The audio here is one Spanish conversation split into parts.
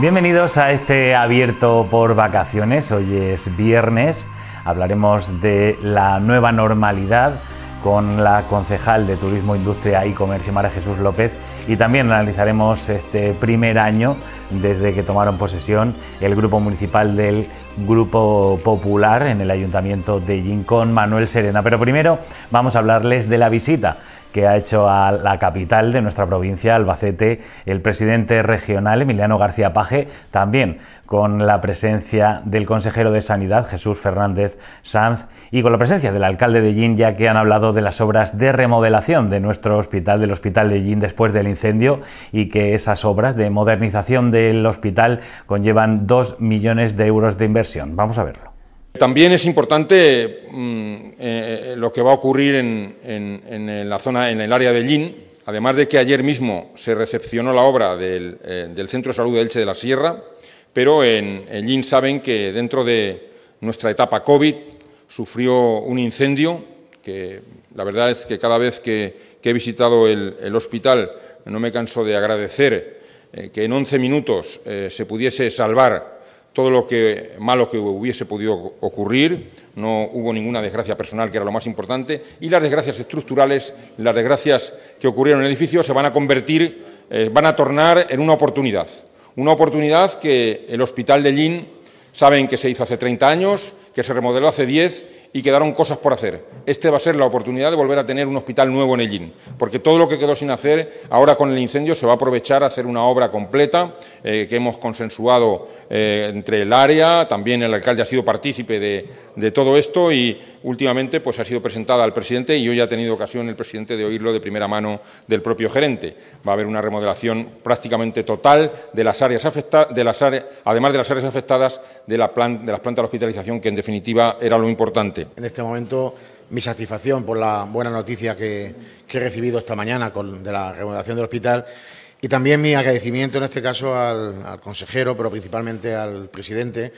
Bienvenidos a este abierto por vacaciones. Hoy es viernes. Hablaremos de la nueva normalidad con la concejal de Turismo, Industria y Comercio, María Jesús López. Y también analizaremos este primer año desde que tomaron posesión el grupo municipal del Grupo Popular en el Ayuntamiento de Gincón, Manuel Serena. Pero primero vamos a hablarles de la visita que ha hecho a la capital de nuestra provincia, Albacete, el presidente regional Emiliano García Paje, también con la presencia del consejero de Sanidad, Jesús Fernández Sanz, y con la presencia del alcalde de Yin, ya que han hablado de las obras de remodelación de nuestro hospital, del hospital de Yin después del incendio, y que esas obras de modernización del hospital conllevan dos millones de euros de inversión. Vamos a verlo. También es importante mm, eh, lo que va a ocurrir en, la zona, en el área de Yin, Además de que ayer mismo se recepcionó la obra eh, del, Centro de Salud de Elche de la Sierra, pero en, en saben que dentro de nuestra etapa COVID sufrió un incendio que la verdad es que cada vez que, he visitado el, hospital no me canso de agradecer eh, que en 11 minutos se pudiese salvar todo lo que malo que hubiese podido ocurrir, no hubo ninguna desgracia personal, que era lo más importante, y las desgracias estructurales, las desgracias que ocurrieron en el edificio, se van a convertir, eh, van a tornar en una oportunidad. Una oportunidad que el Hospital de Lin saben que se hizo hace 30 años, que se remodeló hace 10 y quedaron cosas por hacer. Este va a ser la oportunidad de volver a tener un hospital nuevo en Ellín, porque todo lo que quedó sin hacer, ahora con el incendio se va a aprovechar a hacer una obra completa eh, que hemos consensuado eh, entre el área, también el alcalde ha sido partícipe de, todo esto y últimamente pues, ha sido presentada al presidente y hoy ha tenido ocasión el presidente de oírlo de primera mano del propio gerente. Va a haber una remodelación prácticamente total de las áreas afectadas, de además de las áreas afectadas de, la de las plantas de hospitalización, que en definitiva era lo importante. En este momento, mi satisfacción por la buena noticia que, he recibido esta mañana de la remodelación del hospital y también mi agradecimiento en este caso al, consejero, pero principalmente al presidente,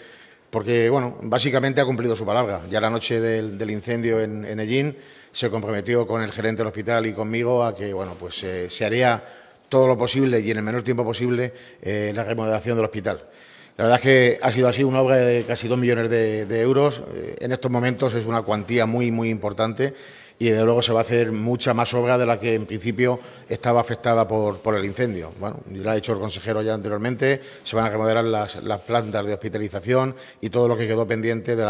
porque, bueno, básicamente ha cumplido su palabra. Ya la noche del, incendio en, Ellín se comprometió con el gerente del hospital y conmigo a que, bueno, pues eh, se haría todo lo posible y en el menor tiempo posible eh, la remodelación del hospital. La verdad es que ha sido así una obra de casi dos millones de, euros. Eh, en estos momentos es una cuantía muy, muy importante y desde luego se va a hacer mucha más obra de la que en principio estaba afectada por, por el incendio. Bueno, ya lo ha dicho el consejero ya anteriormente, se van a remodelar las, plantas de hospitalización y todo lo que quedó pendiente de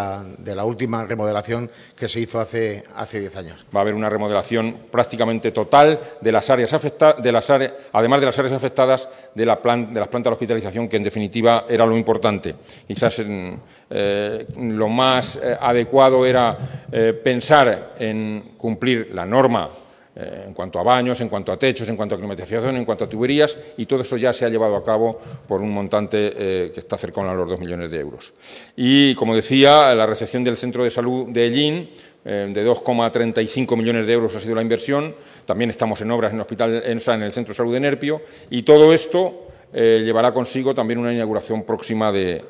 la, última remodelación que se hizo hace, hace años. Va a haber una remodelación prácticamente total de las áreas afectadas, de además de las áreas afectadas de, la de las plantas de hospitalización, que en definitiva era lo importante. Quizás mm, eh, lo más eh, adecuado era eh, pensar en cumplir la norma eh, en cuanto a baños, en cuanto a techos, en cuanto a climatización, en cuanto a tuberías, y todo eso ya se ha llevado a cabo por un montante eh, que está cercano a los 2 millones de euros. Y, como decía, la recepción del Centro de Salud de Ellín, eh, de 2,35 millones de euros ha sido la inversión, también estamos en obras en, el hospital, en, en el Centro de Salud de Nerpio, y todo esto eh, llevará consigo también una inauguración próxima del,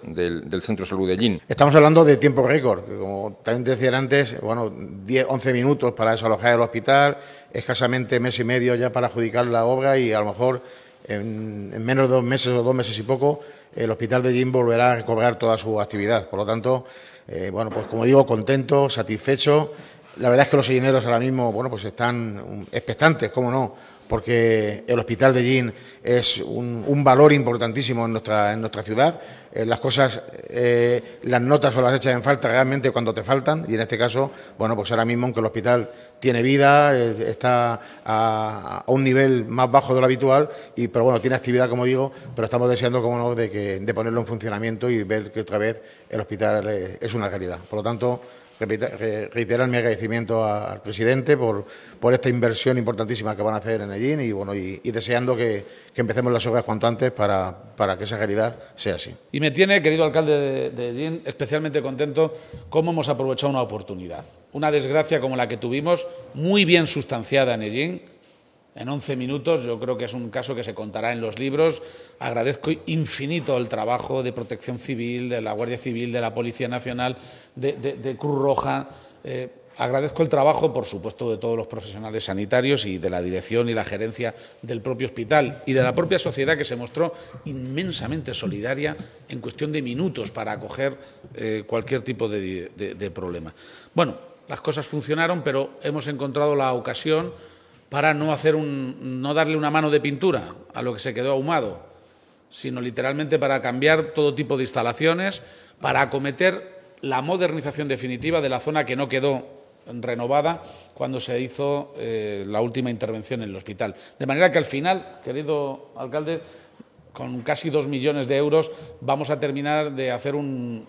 Centro de Salud de Gin. Estamos hablando de tiempo récord, como también decía antes, bueno, 10, 11 minutos para desalojar el hospital, escasamente mes y medio ya para adjudicar la obra y a lo mejor en, menos de dos meses o dos meses y poco el hospital de Gin volverá a recobrar toda su actividad. Por lo tanto, eh, bueno, pues como digo, contento, satisfecho. La verdad es que los sillineros ahora mismo, bueno, pues están mm, expectantes, cómo no, porque el hospital de Gin es un, valor importantísimo en nuestra, en nuestra ciudad. Eh, las cosas, eh, las notas o las hechas en falta realmente cuando te faltan, y en este caso, bueno, pues ahora mismo, aunque el hospital tiene vida, eh, está a, un nivel más bajo de lo habitual, y, pero bueno, tiene actividad, como digo, pero estamos deseando, como no, de, que, de ponerlo en funcionamiento y ver que otra vez el hospital es una realidad. Por lo tanto, reiterar mi agradecimiento al presidente por, esta inversión importantísima que van a hacer en Ellín y, y, deseando que, empecemos las obras cuanto antes para, que esa realidad sea así. Y me tiene, querido alcalde de, de especialmente contento cómo hemos aprovechado una oportunidad. Una desgracia como la que tuvimos, muy bien sustanciada en Ellín, en 11 minutos. Yo creo que es un caso que se contará en los libros. Agradezco infinito el trabajo de Protección Civil, de la Guardia Civil, de la Policía Nacional, de, Cruz Roja. Eh, agradezco el trabajo, por supuesto, de todos los profesionales sanitarios y de la dirección y la gerencia del propio hospital y de la propia sociedad que se mostró inmensamente solidaria en cuestión de minutos para acoger eh, cualquier tipo de problema. Bueno, las cosas funcionaron, pero hemos encontrado la ocasión para no, hacer un, no darle una mano de pintura a lo que se quedó ahumado, sino literalmente para cambiar todo tipo de instalaciones, para acometer la modernización definitiva de la zona que no quedó renovada cuando se hizo eh, la última intervención en el hospital. De manera que al final, querido alcalde, con casi dos millones de euros vamos a terminar de hacer un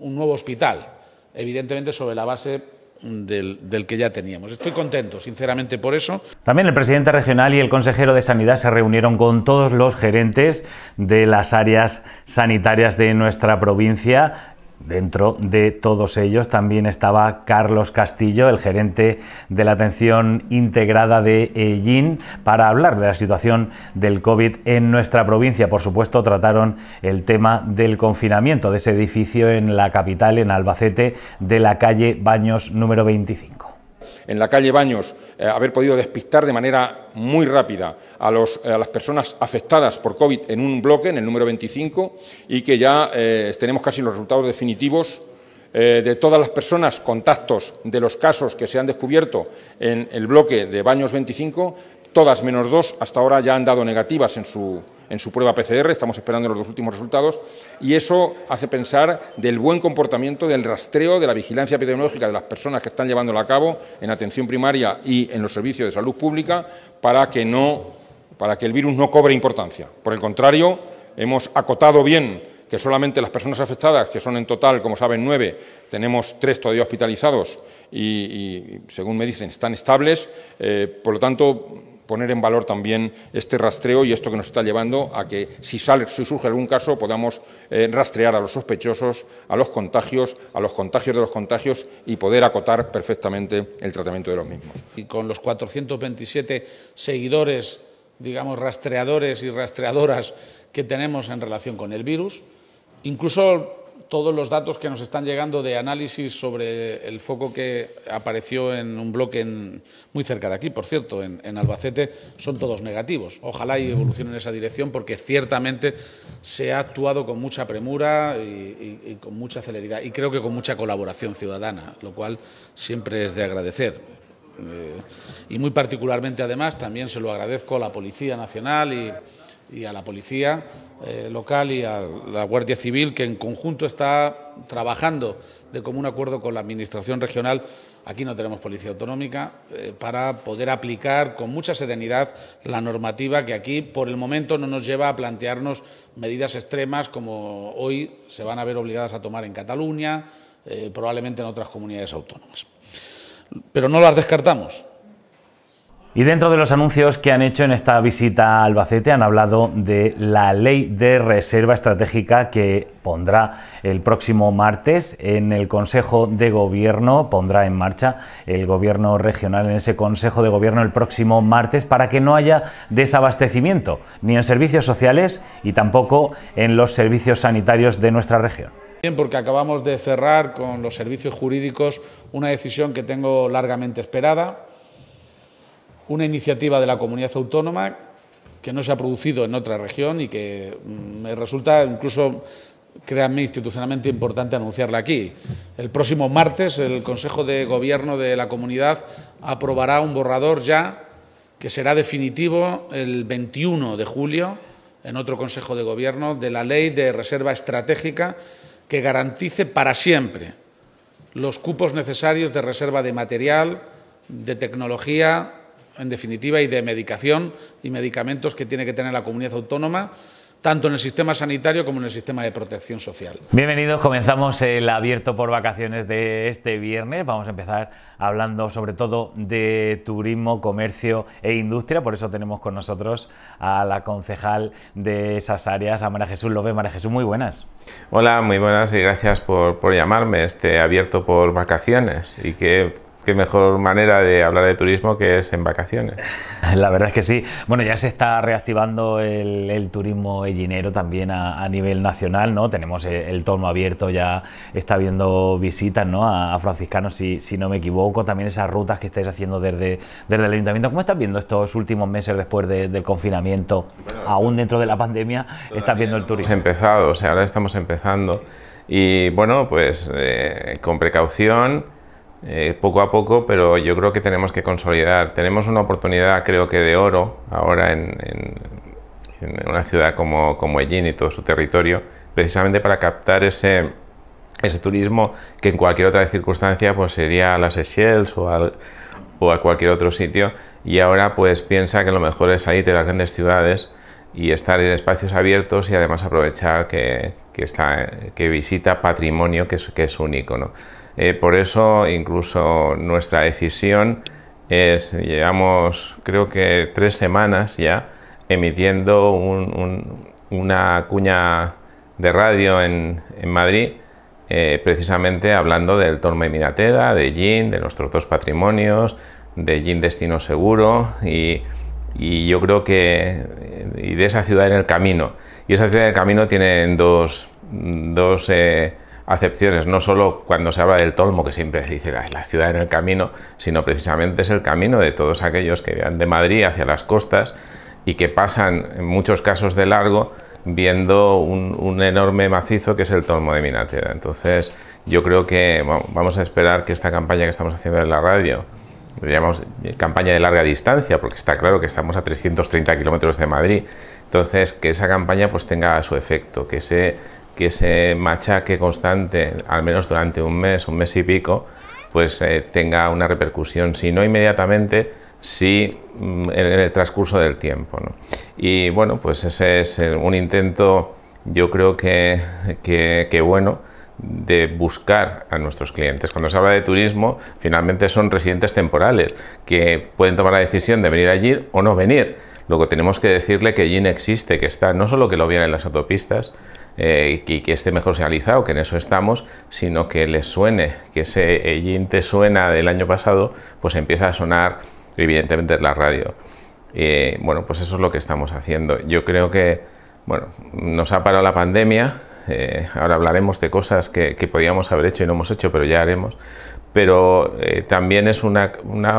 nuevo hospital, evidentemente sobre la base del, que ya teníamos. Estoy contento, sinceramente, por eso. También el presidente regional y el consejero de Sanidad se reunieron con todos los gerentes de las áreas sanitarias de nuestra provincia Dentro de todos ellos también estaba Carlos Castillo, el gerente de la atención integrada de Ellín, para hablar de la situación del COVID en nuestra provincia. Por supuesto, trataron el tema del confinamiento de ese edificio en la capital, en Albacete, de la calle Baños número 25 en la calle Baños, eh, haber podido despistar de manera muy rápida eh, a, las personas afectadas por COVID en un bloque, en el número 25, y que ya eh, tenemos casi los resultados definitivos de todas las personas, contactos de los casos que se han descubierto en el bloque de Baños 25, todas menos dos hasta ahora ya han dado negativas en su, en su prueba PCR, estamos esperando los dos últimos resultados, y eso hace pensar del buen comportamiento, del rastreo, de la vigilancia epidemiológica de las personas que están llevándolo a cabo en atención primaria y en los servicios de salud pública para que, no, para que el virus no cobre importancia. Por el contrario, hemos acotado bien que solamente las personas afectadas, que son en total, como saben, nueve, tenemos tres todavía hospitalizados y, según me dicen, están estables. Eh, por lo tanto, poner en valor también este rastreo y esto que nos está llevando a que si, sale, si surge algún caso podamos eh, rastrear a los sospechosos, a los contagios, a los contagios de los contagios y poder acotar perfectamente el tratamiento de los mismos. Y con los 427 seguidores, digamos, rastreadores y rastreadoras que tenemos en relación con el virus, incluso todos los datos que nos están llegando de análisis sobre el foco que apareció en un bloque muy cerca de aquí, por cierto, en, Albacete, son todos negativos. Ojalá y evolucione en esa dirección porque ciertamente se ha actuado con mucha premura y, con mucha celeridad y creo que con mucha colaboración ciudadana, lo cual siempre es de agradecer. Eh, y muy particularmente, además, también se lo agradezco a la Policía Nacional y y a la policía eh, local y a la Guardia Civil, que en conjunto está trabajando de común acuerdo con la Administración regional. Aquí no tenemos policía autonómica eh, para poder aplicar con mucha serenidad la normativa que aquí, por el momento, no nos lleva a plantearnos medidas extremas como hoy se van a ver obligadas a tomar en Cataluña, eh, probablemente en otras comunidades autónomas. Pero no las descartamos. Y dentro de los anuncios que han hecho en esta visita a Albacete han hablado de la ley de reserva estratégica que pondrá el próximo martes en el Consejo de Gobierno, pondrá en marcha el Gobierno regional en ese Consejo de Gobierno el próximo martes para que no haya desabastecimiento ni en servicios sociales y tampoco en los servicios sanitarios de nuestra región Bien, porque acabamos de cerrar con los servicios jurídicos una decisión que tengo largamente esperada una iniciativa de la comunidad autónoma que no se ha producido en otra región y que mm, me resulta incluso, créanme, institucionalmente importante anunciarla aquí. El próximo martes el Consejo de Gobierno de la comunidad aprobará un borrador ya que será definitivo el 21 de julio en otro Consejo de Gobierno de la Ley de Reserva Estratégica que garantice para siempre los cupos necesarios de reserva de material, de tecnología, en definitiva, y de medicación y medicamentos que tiene que tener la comunidad autónoma tanto en el sistema sanitario como en el sistema de protección social. Bienvenidos, comenzamos el abierto por vacaciones de este viernes. Vamos a empezar hablando sobre todo de turismo, comercio e industria. Por eso tenemos con nosotros a la concejal de esas áreas, a María Jesús López. María Jesús, muy buenas. Hola, muy buenas y gracias por, por llamarme este abierto por vacaciones y que qué mejor manera de hablar de turismo que es en vacaciones. La verdad es que sí. Bueno, ya se está reactivando el, el turismo ellinero también a, nivel nacional, ¿no? Tenemos el, torno tono abierto, ya está viendo visitas, ¿no? A, franciscanos, si, si, no me equivoco, también esas rutas que estáis haciendo desde, desde el ayuntamiento. ¿Cómo estás viendo estos últimos meses después del confinamiento? aún dentro de la pandemia, estás viendo el turismo. Hemos empezado, o sea, ahora estamos empezando. Y bueno, pues eh, con precaución eh, poco a poco, pero yo creo que tenemos que consolidar. Tenemos una oportunidad, creo que, de oro ahora en, una ciudad como, como y todo su territorio, precisamente para captar ese, turismo que en cualquier otra circunstancia pues sería a las Seychelles o, a cualquier otro sitio y ahora pues piensa que lo mejor es salir de las grandes ciudades y estar en espacios abiertos y además aprovechar que, que, visita patrimonio que es, que es único. Eh, por eso incluso nuestra decisión es, llevamos creo que tres semanas ya emitiendo una cuña de radio en, Madrid, eh, precisamente hablando del Torme Minateda, de Gin, de nuestros dos patrimonios, de Gin Destino Seguro y, yo creo que y de esa ciudad en el camino. Y esa ciudad en el camino tiene dos, eh, acepciones, no solo cuando se habla del Tolmo, que siempre se dice la ciudad en el camino, sino precisamente es el camino de todos aquellos que van de Madrid hacia las costas y que pasan en muchos casos de largo viendo un, enorme macizo que es el Tolmo de Minatera. Entonces yo creo que vamos a esperar que esta campaña que estamos haciendo en la radio, le llamamos campaña de larga distancia, porque está claro que estamos a 330 kilómetros de Madrid, entonces que esa campaña pues tenga su efecto, que se que ese machaque constante, al menos durante un mes, un mes y pico, pues eh, tenga una repercusión, si no inmediatamente, sí mm, en el transcurso del tiempo. ¿no? Y bueno, pues ese es un intento, yo creo que, que, bueno, de buscar a nuestros clientes. Cuando se habla de turismo, finalmente son residentes temporales que pueden tomar la decisión de venir allí o no venir. Luego tenemos que decirle que allí existe, que está, no solo que lo vienen en las autopistas, eh, y que esté mejor señalizado, que en eso estamos, sino que les suene, que ese yin te suena del año pasado, pues empieza a sonar evidentemente en la radio. Eh, bueno, pues eso es lo que estamos haciendo. Yo creo que, bueno, nos ha parado la pandemia, eh, ahora hablaremos de cosas que, podíamos haber hecho y no hemos hecho, pero ya haremos, pero también es una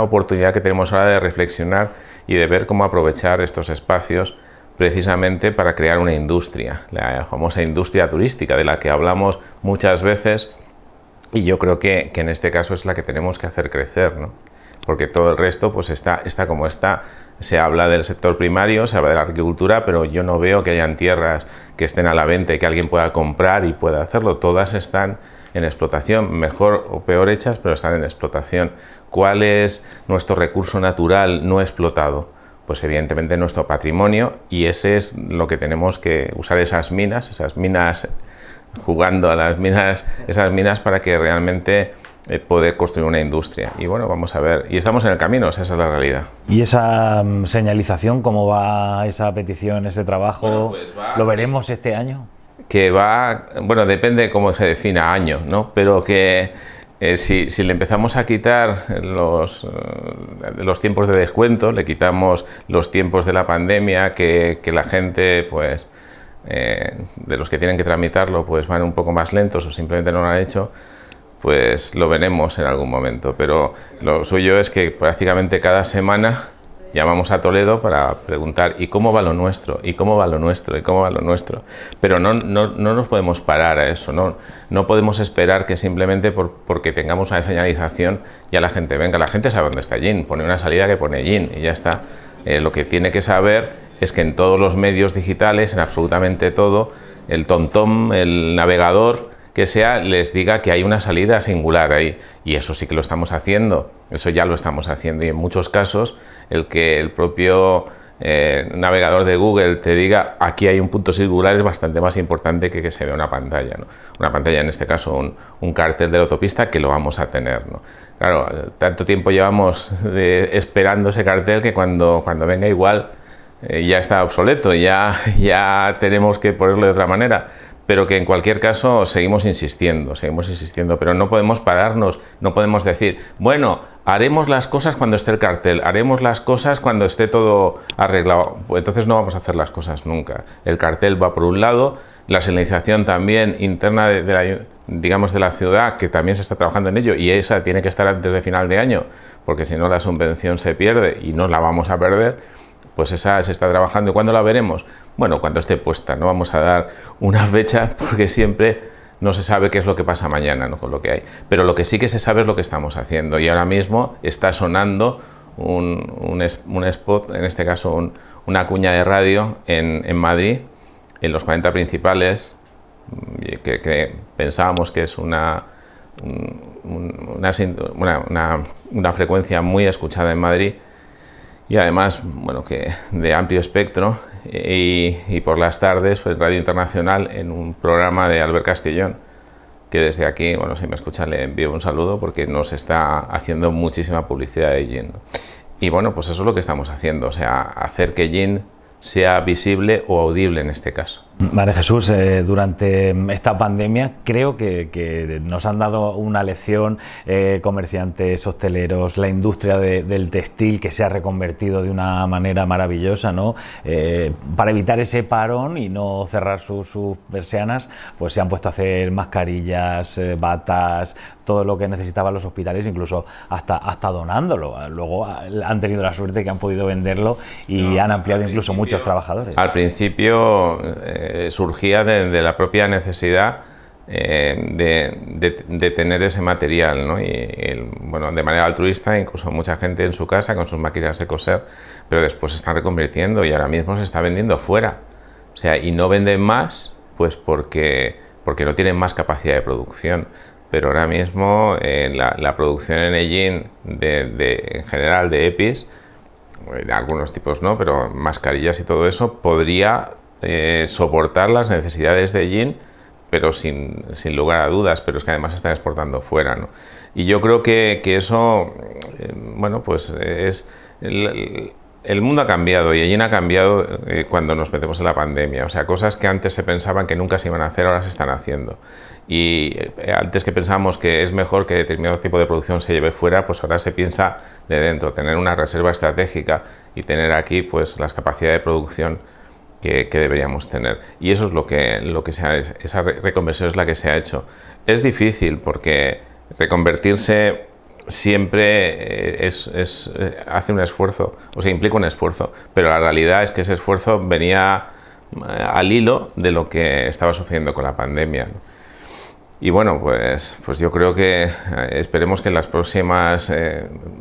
oportunidad que tenemos ahora de reflexionar y de ver cómo aprovechar estos espacios precisamente para crear una industria, la famosa industria turística de la que hablamos muchas veces y yo creo que, en este caso es la que tenemos que hacer crecer, porque todo el resto pues está, está como está. Se habla del sector primario, se habla de la agricultura, pero yo no veo que hayan tierras que estén a la venta y que alguien pueda comprar y pueda hacerlo. Todas están en explotación, mejor o peor hechas, pero están en explotación. ¿Cuál es nuestro recurso natural no explotado? pues evidentemente nuestro patrimonio y ese es lo que tenemos que usar esas minas, esas minas jugando a las minas, esas minas para que realmente eh, poder construir una industria. Y bueno, vamos a ver, y estamos en el camino, esa es la realidad. ¿Y esa mm, señalización, cómo va esa petición, ese trabajo? Pues ¿Lo veremos este año? Que va, bueno, depende cómo se defina año, ¿no? Pero que eh, si, le empezamos a quitar los, eh, los, tiempos de descuento, le quitamos los tiempos de la pandemia, que, la gente, pues, eh, de los que tienen que tramitarlo, pues van un poco más lentos o simplemente no lo han hecho, pues lo veremos en algún momento. Pero lo suyo es que prácticamente cada semana llamamos a Toledo para preguntar ¿y cómo va lo nuestro? ¿y cómo va lo nuestro? ¿y cómo va lo nuestro? Pero no, no, nos podemos parar a eso, no, no podemos esperar que simplemente porque tengamos una señalización ya la gente venga, la gente sabe dónde está Jin, pone una salida que pone Jin y ya está. Eh, lo que tiene que saber es que en todos los medios digitales, en absolutamente todo, el tontón, el navegador, que sea les diga que hay una salida singular ahí. Y eso sí que lo estamos haciendo, eso ya lo estamos haciendo. Y en muchos casos el que el propio eh, navegador de Google te diga aquí hay un punto singular es bastante más importante que que se vea una pantalla. Una pantalla, en este caso, un, cartel de la autopista que lo vamos a tener. ¿no? Claro, tanto tiempo llevamos esperando ese cartel que cuando, cuando venga igual eh, ya está obsoleto, ya, ya tenemos que ponerlo de otra manera pero que en cualquier caso seguimos insistiendo, seguimos insistiendo, pero no podemos pararnos, no podemos decir, bueno, haremos las cosas cuando esté el cartel, haremos las cosas cuando esté todo arreglado, entonces no vamos a hacer las cosas nunca. El cartel va por un lado, la señalización también interna de, la, digamos, de la ciudad, que también se está trabajando en ello, y esa tiene que estar antes de final de año, porque si no la subvención se pierde y no la vamos a perder pues esa se está trabajando. ¿Cuándo la veremos? Bueno, cuando esté puesta. No vamos a dar una fecha porque siempre no se sabe qué es lo que pasa mañana ¿no? con lo que hay. Pero lo que sí que se sabe es lo que estamos haciendo. Y ahora mismo está sonando un, spot, en este caso una cuña de radio en, Madrid, en los 40 principales, que, pensábamos que es una, una, frecuencia muy escuchada en Madrid, y además, bueno, que de amplio espectro. Y, por las tardes, pues Radio Internacional en un programa de Albert Castellón, que desde aquí, bueno, si me escuchan, le envío un saludo porque nos está haciendo muchísima publicidad de Jin. Y bueno, pues eso es lo que estamos haciendo, o sea, hacer que Jin sea visible o audible en este caso. María Jesús, eh, durante esta pandemia creo que, nos han dado una lección eh, comerciantes, hosteleros, la industria del textil que se ha reconvertido de una manera maravillosa, ¿no? Eh, para evitar ese parón y no cerrar sus, persianas, pues se han puesto a hacer mascarillas, batas, todo lo que necesitaban los hospitales, incluso hasta, donándolo. Luego han tenido la suerte que han podido venderlo y han ampliado incluso muchos trabajadores. Al principio eh, surgía de, la propia necesidad eh, de, tener ese material, y, bueno, de manera altruista, incluso mucha gente en su casa con sus máquinas de coser, pero después se están reconvirtiendo y ahora mismo se está vendiendo fuera. O sea, y no venden más, pues porque, porque no tienen más capacidad de producción. Pero ahora mismo eh, la, producción en Egin, de, en general de EPIs, de algunos tipos no, pero mascarillas y todo eso, podría eh, soportar las necesidades de Yin, pero sin, lugar a dudas, pero es que además están exportando fuera. Y yo creo que, eso, eh, bueno, pues es... El, mundo ha cambiado y Jin ha cambiado eh, cuando nos metemos en la pandemia. O sea, cosas que antes se pensaban que nunca se iban a hacer, ahora se están haciendo. Y antes que pensábamos que es mejor que determinado tipo de producción se lleve fuera, pues ahora se piensa de dentro, tener una reserva estratégica y tener aquí pues las capacidades de producción que, deberíamos tener. Y eso es lo que, lo que sea esa reconversión es la que se ha hecho. Es difícil porque reconvertirse siempre eh, es, eh, hace un esfuerzo, o sea, implica un esfuerzo, pero la realidad es que ese esfuerzo venía eh, al hilo de lo que estaba sucediendo con la pandemia. Y bueno, pues, pues yo creo que esperemos que en los próximos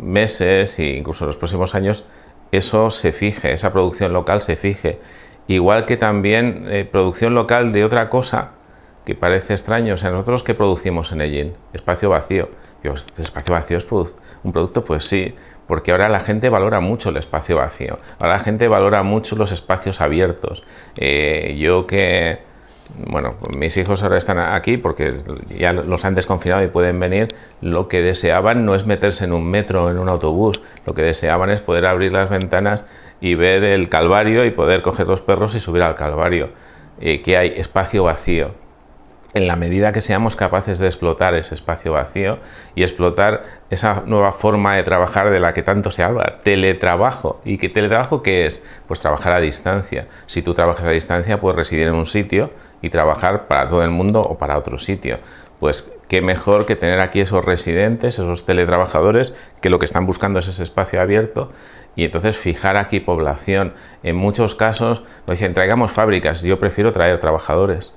meses e incluso en los próximos años eso se fije, esa producción local se fije igual que también eh, producción local de otra cosa que parece extraño, o sea, nosotros que producimos en Egin? espacio vacío. espacio vacío es un producto, pues sí, porque ahora la gente valora mucho el espacio vacío, ahora la gente valora mucho los espacios abiertos. Eh, yo que, bueno, mis hijos ahora están aquí porque ya los han desconfinado y pueden venir, lo que deseaban no es meterse en un metro, en un autobús, lo que deseaban es poder abrir las ventanas y ver el Calvario y poder coger los perros y subir al Calvario, eh, que hay espacio vacío. En la medida que seamos capaces de explotar ese espacio vacío y explotar esa nueva forma de trabajar de la que tanto se habla, teletrabajo. ¿Y qué teletrabajo qué es? Pues trabajar a distancia. Si tú trabajas a distancia, puedes residir en un sitio y trabajar para todo el mundo o para otro sitio pues qué mejor que tener aquí esos residentes, esos teletrabajadores, que lo que están buscando es ese espacio abierto y entonces fijar aquí población. En muchos casos nos dicen traigamos fábricas, yo prefiero traer trabajadores,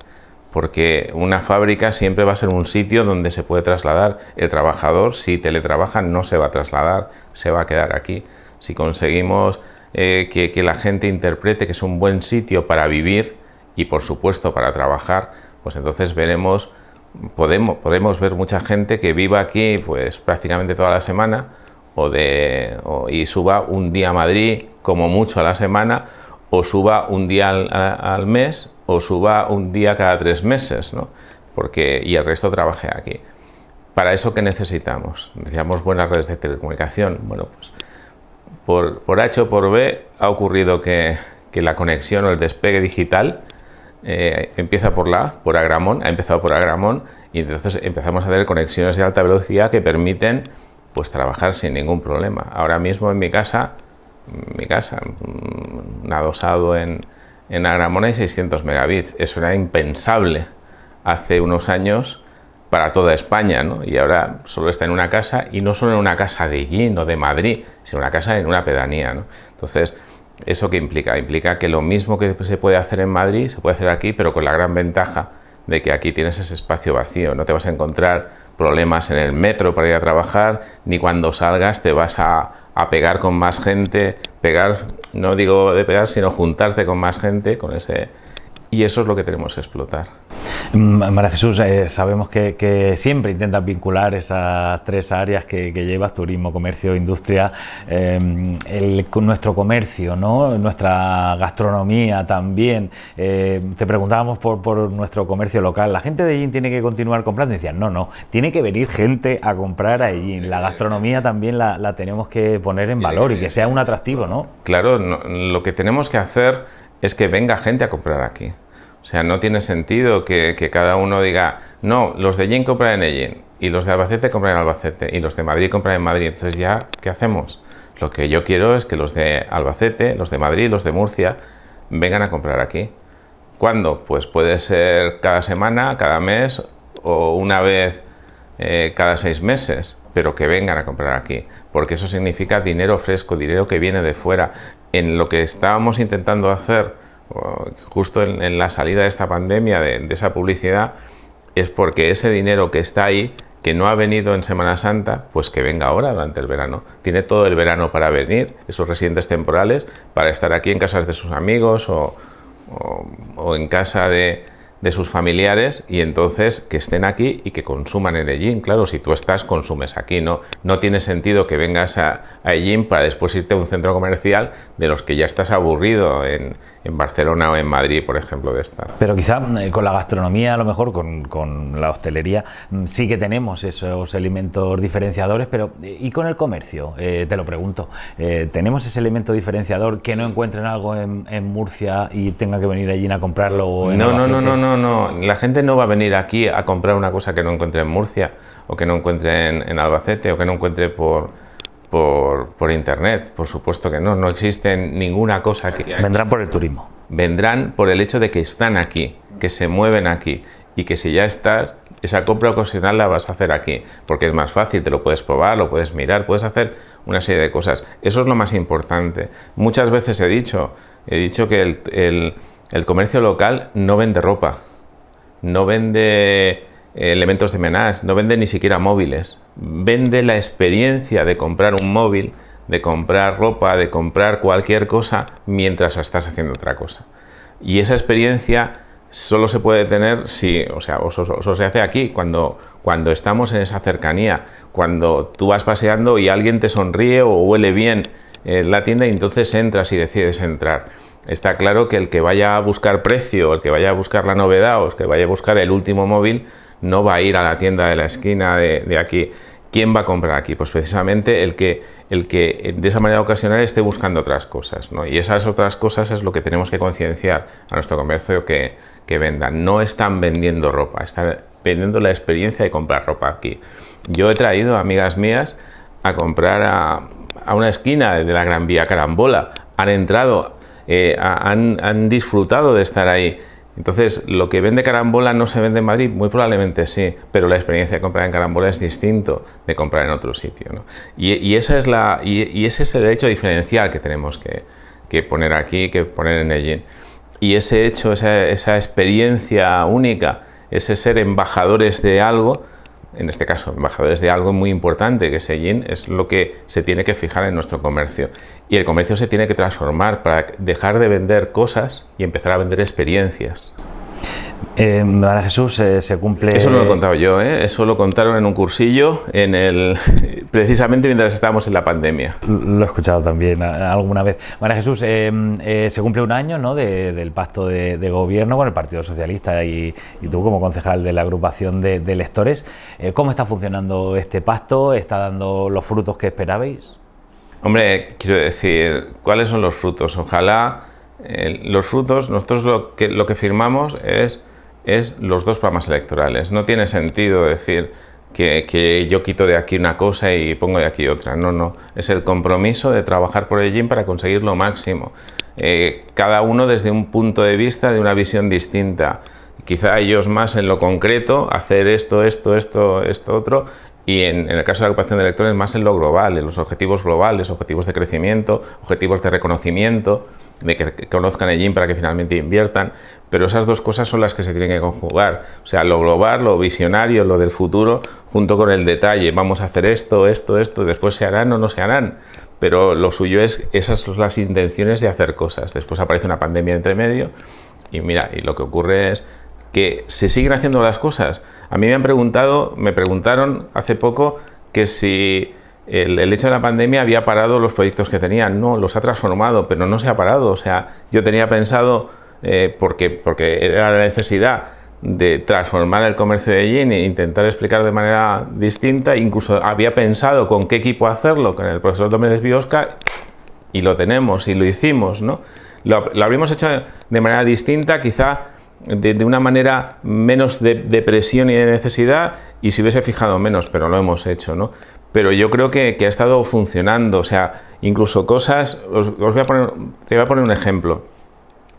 porque una fábrica siempre va a ser un sitio donde se puede trasladar. El trabajador, si teletrabaja, no se va a trasladar, se va a quedar aquí. Si conseguimos eh, que, que la gente interprete que es un buen sitio para vivir y por supuesto para trabajar, pues entonces veremos, podemos, podemos ver mucha gente que viva aquí pues prácticamente toda la semana, o de, y suba un día a Madrid como mucho a la semana, o suba un día al, mes, o suba un día cada tres meses, Porque, y el resto trabaje aquí. ¿Para eso qué necesitamos? Necesitamos buenas redes de telecomunicación. Bueno, pues por, por H o por B ha ocurrido que, que la conexión o el despegue digital eh, empieza por la por Agramón, ha empezado por Agramón, y entonces empezamos a tener conexiones de alta velocidad que permiten pues trabajar sin ningún problema. Ahora mismo en mi casa, mi casa, un mm, adosado en, en Agramona 600 megabits. Eso era impensable hace unos años para toda España, ¿no? Y ahora solo está en una casa y no solo en una casa de allí... o de Madrid, sino una casa en una pedanía, ¿no? Entonces, ¿eso qué implica? Implica que lo mismo que se puede hacer en Madrid se puede hacer aquí, pero con la gran ventaja de que aquí tienes ese espacio vacío, no te vas a encontrar problemas en el metro para ir a trabajar, ni cuando salgas te vas a, a, pegar con más gente, pegar, no digo de pegar, sino juntarte con más gente, con ese y eso es lo que tenemos que explotar. María Jesús, eh, sabemos que, siempre intentas vincular esas tres áreas que, llevas, turismo, comercio, industria, em, nuestro comercio, ¿no? nuestra gastronomía también. Eh, te preguntábamos por, nuestro comercio local, ¿la gente de allí tiene que continuar comprando? Y decían, no, no, tiene que venir gente a comprar a La gastronomía también la, tenemos que poner en valor y que sea un atractivo, ¿no? Claro, lo que tenemos que hacer es que venga gente a comprar aquí. O sea, no tiene sentido que, cada uno diga, no, los de Yen compran en Yen, y los de Albacete compran en Albacete, y los de Madrid compran en Madrid. Entonces ya, ¿qué hacemos? Lo que yo quiero es que los de Albacete, los de Madrid, los de Murcia, vengan a comprar aquí. ¿Cuándo? Pues puede ser cada semana, cada mes o una vez eh, cada seis meses pero que vengan a comprar aquí, porque eso significa dinero fresco, dinero que viene de fuera. En lo que estábamos intentando hacer justo en, la salida de esta pandemia, de, esa publicidad, es porque ese dinero que está ahí que no ha venido en Semana Santa, pues que venga ahora durante el verano. Tiene todo el verano para venir, esos residentes temporales, para estar aquí en casas de sus amigos o en casa de, de sus familiares y entonces que estén aquí y que consuman en Ellín. Claro, si tú estás, consumes aquí, ¿no? No tiene sentido que vengas a, a para después irte a un centro comercial de los que ya estás aburrido en, en Barcelona o en Madrid, por ejemplo, de estar. Pero quizá eh, con la gastronomía, a lo mejor con, la hostelería, mm, sí que tenemos esos elementos diferenciadores, pero eh, ¿y con el comercio? Eh, te lo pregunto. ¿Tenemos ese elemento diferenciador que no encuentren algo en, Murcia y tenga que venir allí a comprarlo? no, no, no, no, no, no. La gente no va a venir aquí a comprar una cosa que no encuentre en Murcia o que no encuentre en Albacete o que no encuentre por por, por, internet, por supuesto que no, no existe ninguna cosa que... Vendrán por el turismo. Vendrán por el hecho de que están aquí, que se mueven aquí y que si ya estás, esa compra ocasional la vas a hacer aquí, porque es más fácil, te lo puedes probar, lo puedes mirar, puedes hacer una serie de cosas. Eso es lo más importante. Muchas veces he dicho, he dicho que el, el comercio local no vende ropa, no vende elementos de Menage, no vende ni siquiera móviles, vende la experiencia de comprar un móvil, de comprar ropa, de comprar cualquier cosa mientras estás haciendo otra cosa. Y esa experiencia solo se puede tener si, o sea, eso se hace aquí, cuando, cuando estamos en esa cercanía, cuando tú vas paseando y alguien te sonríe o huele bien en eh, la tienda y entonces entras y decides entrar. Está claro que el que vaya a buscar precio, el que vaya a buscar la novedad o el que vaya a buscar el último móvil, no va a ir a la tienda de la esquina de, aquí. ¿Quién va a comprar aquí? Pues precisamente el que, el que eh, de esa manera ocasional esté buscando otras cosas. ¿no? Y esas otras cosas es lo que tenemos que concienciar a nuestro comercio que, que venda. No están vendiendo ropa, están vendiendo la experiencia de comprar ropa aquí. Yo he traído amigas mías a comprar a, una esquina de la Gran Vía Carambola. Han entrado, eh, han, han disfrutado de estar ahí. Entonces, lo que vende carambola no se vende en Madrid, muy probablemente sí, pero la experiencia de comprar en carambola es distinto de comprar en otro sitio. Y, esa es ese es el derecho diferencial que tenemos que, poner aquí, que poner en allí. Y ese hecho, esa experiencia única, ese ser embajadores de algo, en este caso, embajadores de algo muy importante, que el yin es lo que se tiene que fijar en nuestro comercio. Y el comercio se tiene que transformar para dejar de vender cosas y empezar a vender experiencias. Eh, María Jesús, eh, se cumple. Eso no lo he contado yo, ¿eh? eso lo contaron en un cursillo, en el, precisamente mientras estábamos en la pandemia. Lo he escuchado también alguna vez. María Jesús, eh, se cumple un año ¿no? del pacto de, gobierno con el Partido Socialista y, tú como concejal de la agrupación de, de electores. ¿Cómo está funcionando este pacto? ¿Está dando los frutos que esperabais? Hombre, quiero decir, ¿cuáles son los frutos? Ojalá los frutos, nosotros lo que, lo que firmamos es es los dos programas electorales. No tiene sentido decir que, yo quito de aquí una cosa y pongo de aquí otra. No, no. Es el compromiso de trabajar por el gym para conseguir lo máximo. Eh, cada uno desde un punto de vista, de una visión distinta. Quizá ellos más en lo concreto, hacer esto, esto, esto, esto, otro, y en, el caso de la ocupación de electores más en lo global, en los objetivos globales, objetivos de crecimiento, objetivos de reconocimiento, de que, conozcan el gym para que finalmente inviertan. Pero esas dos cosas son las que se tienen que conjugar. O sea, lo global, lo visionario, lo del futuro, junto con el detalle. Vamos a hacer esto, esto, esto, después se harán o no se harán. Pero lo suyo es, esas son las intenciones de hacer cosas. Después aparece una pandemia entre medio y mira, y lo que ocurre es que se siguen haciendo las cosas. A mí me han preguntado, me preguntaron hace poco que si el, hecho de la pandemia había parado los proyectos que tenían. No, los ha transformado, pero no se ha parado. O sea, yo tenía pensado eh, porque, porque era la necesidad de transformar el comercio de Yin e intentar explicar de manera distinta. Incluso había pensado con qué equipo hacerlo, con el profesor Domínguez Biosca, y lo tenemos y lo hicimos. ¿no? Lo, lo habríamos hecho de manera distinta, quizá de, una manera menos de, presión y de necesidad, y si hubiese fijado menos, pero lo hemos hecho. ¿no? Pero yo creo que, que ha estado funcionando. O sea, incluso cosas. os voy a poner, te voy a poner un ejemplo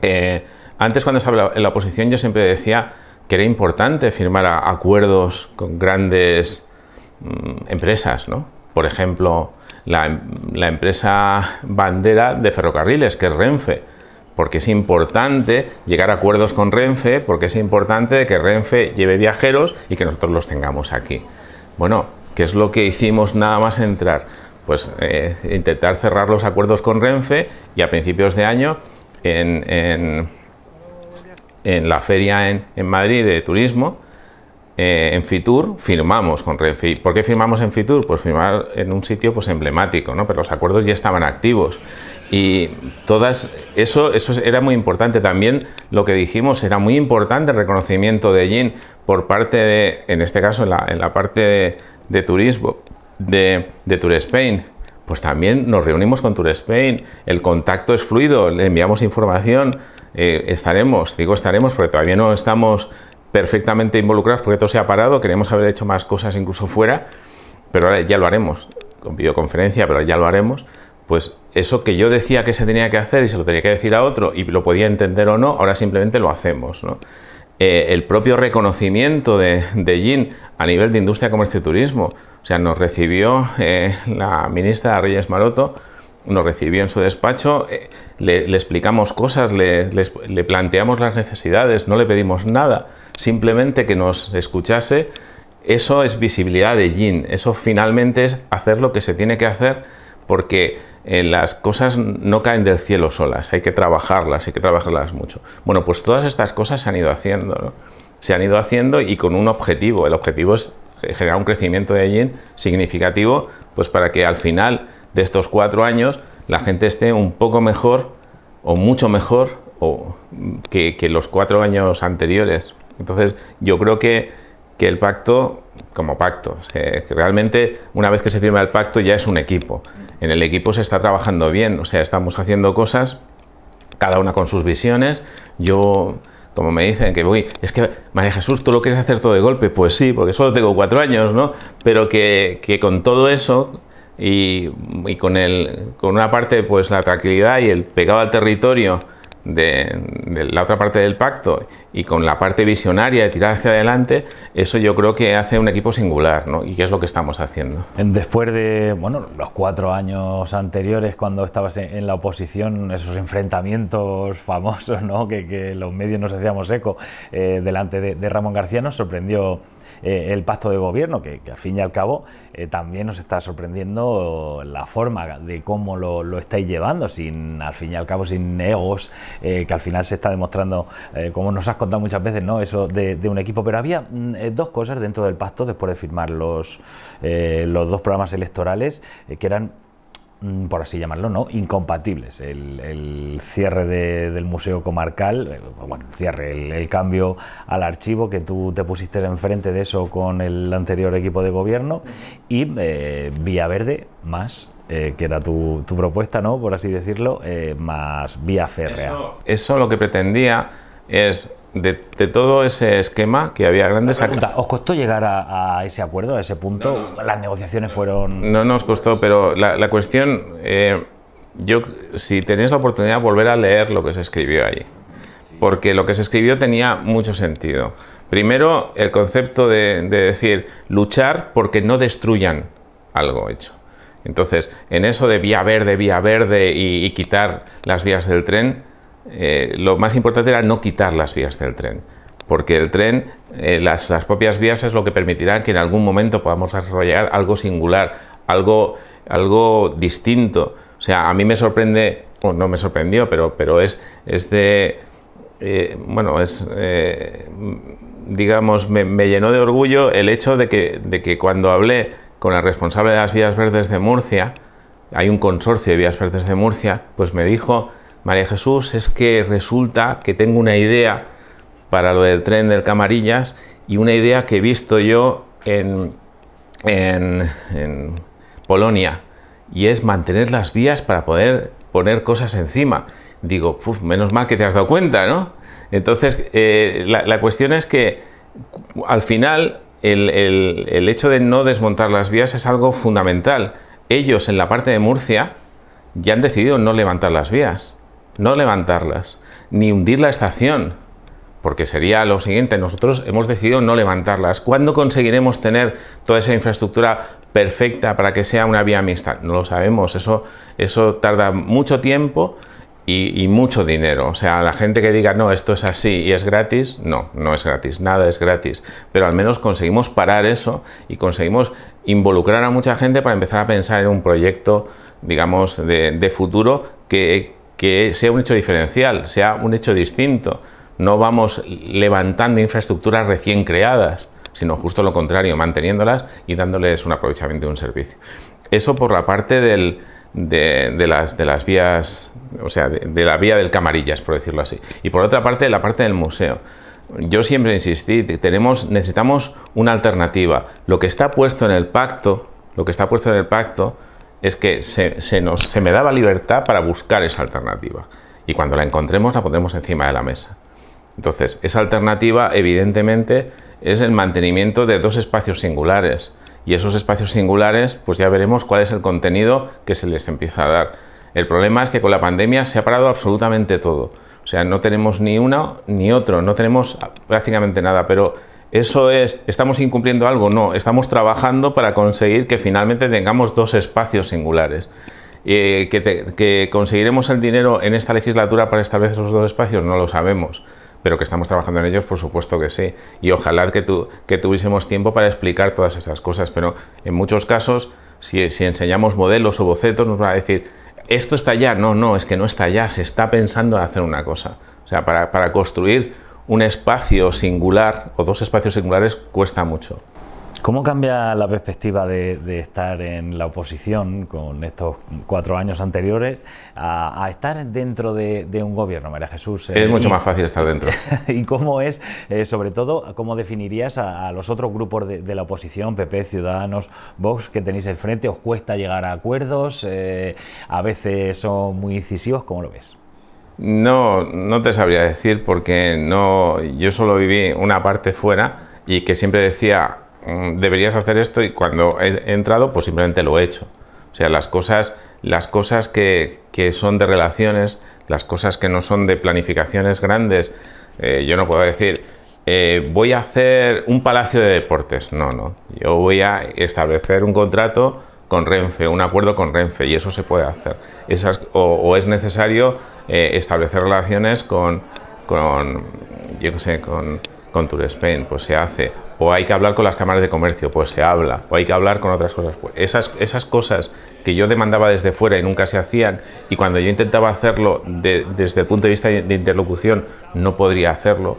eh, antes cuando estaba en la oposición yo siempre decía que era importante firmar acuerdos con grandes mm, empresas, ¿no? Por ejemplo, la, empresa bandera de ferrocarriles, que es Renfe, porque es importante llegar a acuerdos con Renfe, porque es importante que Renfe lleve viajeros y que nosotros los tengamos aquí. Bueno, ¿qué es lo que hicimos nada más entrar? Pues eh, intentar cerrar los acuerdos con Renfe y a principios de año en, en, la feria en, Madrid de turismo, eh, en Fitur, firmamos con Renfe. ¿Por qué firmamos en Fitur? Pues firmar en un sitio pues emblemático, ¿no? pero los acuerdos ya estaban activos. Y todas, eso, eso era muy importante. También lo que dijimos era muy importante el reconocimiento de Jin por parte de, en este caso, en la, parte de, turismo, de, de Tour Spain pues también nos reunimos con Tour Spain, el contacto es fluido, le enviamos información, eh, estaremos, digo estaremos porque todavía no estamos perfectamente involucrados porque todo se ha parado, queremos haber hecho más cosas incluso fuera, pero ahora ya lo haremos, con videoconferencia, pero ya lo haremos, pues eso que yo decía que se tenía que hacer y se lo tenía que decir a otro y lo podía entender o no, ahora simplemente lo hacemos. ¿no? Eh, el propio reconocimiento de, de a nivel de industria, comercio y turismo. O sea, nos recibió eh, la ministra Reyes Maroto, nos recibió en su despacho, eh, le, explicamos cosas, le, le, planteamos las necesidades, no le pedimos nada, simplemente que nos escuchase. Eso es visibilidad de Jin eso finalmente es hacer lo que se tiene que hacer porque eh, las cosas no caen del cielo solas, hay que trabajarlas, hay que trabajarlas mucho. Bueno, pues todas estas cosas se han ido haciendo, Se han ido haciendo y con un objetivo. El objetivo es generar un crecimiento de allí significativo, pues para que al final de estos cuatro años la gente esté un poco mejor o mucho mejor que, los cuatro años anteriores. Entonces, yo creo que, el pacto, como pacto, realmente una vez que se firma el pacto ya es un equipo en el equipo se está trabajando bien, o sea, estamos haciendo cosas, cada una con sus visiones, yo como me dicen que voy, es que María Jesús, tú lo quieres hacer todo de golpe, pues sí, porque solo tengo cuatro años, ¿no? Pero que, con todo eso y, con, el, con una parte, pues la tranquilidad y el pegado al territorio, de, la otra parte del pacto y con la parte visionaria de tirar hacia adelante, eso yo creo que hace un equipo singular, ¿no? Y qué es lo que estamos haciendo. Después de, bueno, los cuatro años anteriores cuando estabas en, la oposición, esos enfrentamientos famosos, ¿no? Que, los medios nos hacíamos eco eh, delante de, de Ramón García, nos sorprendió eh, el pacto de gobierno, que, al fin y al cabo eh, también nos está sorprendiendo la forma de cómo lo, estáis llevando, sin al fin y al cabo sin egos, eh, que al final se está demostrando, como nos has contado muchas veces, ¿no? eso de, un equipo. Pero había mm, dos cosas dentro del pacto después de firmar los, los dos programas electorales, que eran Mm, por así llamarlo, ¿no? incompatibles. El, cierre del museo comarcal, eh, bueno, cierre, el, cambio al archivo que tú te pusiste enfrente de eso con el anterior equipo de gobierno y eh, vía verde más eh, que era tu, propuesta, ¿no? Por así decirlo, más vía férrea. eso, lo que pretendía es de, todo ese esquema que había grandes... ¿Os costó llegar a, ese acuerdo, a ese punto? ¿Las negociaciones fueron...? No nos costó, pero la, cuestión... Eh, yo, si tenéis la oportunidad, volver a leer lo que se escribió ahí. Porque lo que se escribió tenía mucho sentido. Primero, el concepto de, decir luchar porque no destruyan algo hecho. Entonces, en eso de vía verde, vía verde y quitar las vías del tren, eh, lo más importante era no quitar las vías del tren, porque el tren, eh, las, propias vías es lo que permitirá que en algún momento podamos desarrollar algo singular, algo, algo distinto. O sea, a mí me sorprende, o no me sorprendió, pero, pero es, es de, eh, bueno, es, digamos, me, llenó de orgullo el hecho de que, de que cuando hablé con la responsable de las vías verdes de Murcia, hay un consorcio de vías verdes de Murcia, pues me dijo María Jesús, es que resulta que tengo una idea para lo del tren del Camarillas y una idea que he visto yo en, Polonia y es mantener las vías para poder poner cosas encima. Digo, menos mal que te has dado cuenta, ¿no? Entonces, eh, la, cuestión es que al final el hecho de no desmontar las vías es algo fundamental. Ellos en la parte de Murcia ya han decidido no levantar las vías no levantarlas, ni hundir la estación, porque sería lo siguiente, nosotros hemos decidido no levantarlas. ¿Cuándo conseguiremos tener toda esa infraestructura perfecta para que sea una vía mixta? No lo sabemos, eso, eso tarda mucho tiempo y, mucho dinero. O sea, la gente que diga, no, esto es así y es gratis, no, no es gratis, nada es gratis. Pero al menos conseguimos parar eso y conseguimos involucrar a mucha gente para empezar a pensar en un proyecto, digamos, de futuro que que sea un hecho diferencial, sea un hecho distinto. No vamos levantando infraestructuras recién creadas, sino justo lo contrario, manteniéndolas y dándoles un aprovechamiento de un servicio. Eso por la parte de, las, vías, o sea, de, la vía del Camarillas, por decirlo así. Y por otra parte, la parte del museo. Yo siempre insistí, tenemos, necesitamos una alternativa. Lo que está puesto en el pacto, lo que está puesto en el pacto, es que se, nos, se me daba libertad para buscar esa alternativa. Y cuando la encontremos la pondremos encima de la mesa. Entonces, esa alternativa evidentemente es el mantenimiento de dos espacios singulares. Y esos espacios singulares, pues ya veremos cuál es el contenido que se les empieza a dar. El problema es que con la pandemia se ha parado absolutamente todo. O sea, no tenemos ni uno ni otro, no tenemos prácticamente nada, pero ¿Eso es, estamos incumpliendo algo? No, estamos trabajando para conseguir que finalmente tengamos dos espacios singulares. Eh, que, conseguiremos el dinero en esta legislatura para establecer esos dos espacios? No lo sabemos pero que estamos trabajando en ellos, por supuesto que sí. Y ojalá que, que tuviésemos tiempo para explicar todas esas cosas, pero en muchos casos, si, enseñamos modelos o bocetos, nos van a decir, esto está ya, no, no, es que no está ya, se está pensando en hacer una cosa. O sea, para construir un espacio singular o dos espacios singulares cuesta mucho. ¿Cómo cambia la perspectiva de, estar en la oposición con estos cuatro años anteriores a, estar dentro de, un gobierno, María Jesús? Es eh, mucho más fácil estar dentro. ¿Y cómo es, eh, sobre todo, cómo definirías a, los otros grupos de, la oposición, PP, Ciudadanos, Vox, que tenéis enfrente? ¿Os cuesta llegar a acuerdos? Eh, ¿A veces son muy incisivos? ¿Cómo lo ves? No, no te sabría decir porque no, yo solo viví una parte fuera y que siempre decía, mm, deberías hacer esto y cuando he entrado pues simplemente lo he hecho. O sea, las cosas, las cosas que, son de relaciones, las cosas que no son de planificaciones grandes, eh, yo no puedo decir, eh, voy a hacer un palacio de deportes. No, no. Yo voy a establecer un contrato con Renfe, un acuerdo con Renfe, y eso se puede hacer. o, es necesario eh, establecer relaciones con, yo sé, con, con Tour Spain, pues se hace. O hay que hablar con las cámaras de comercio, pues se habla. O hay que hablar con otras cosas. Pues esas, esas cosas que yo demandaba desde fuera y nunca se hacían, y cuando yo intentaba hacerlo desde el punto de vista de interlocución, no podría hacerlo,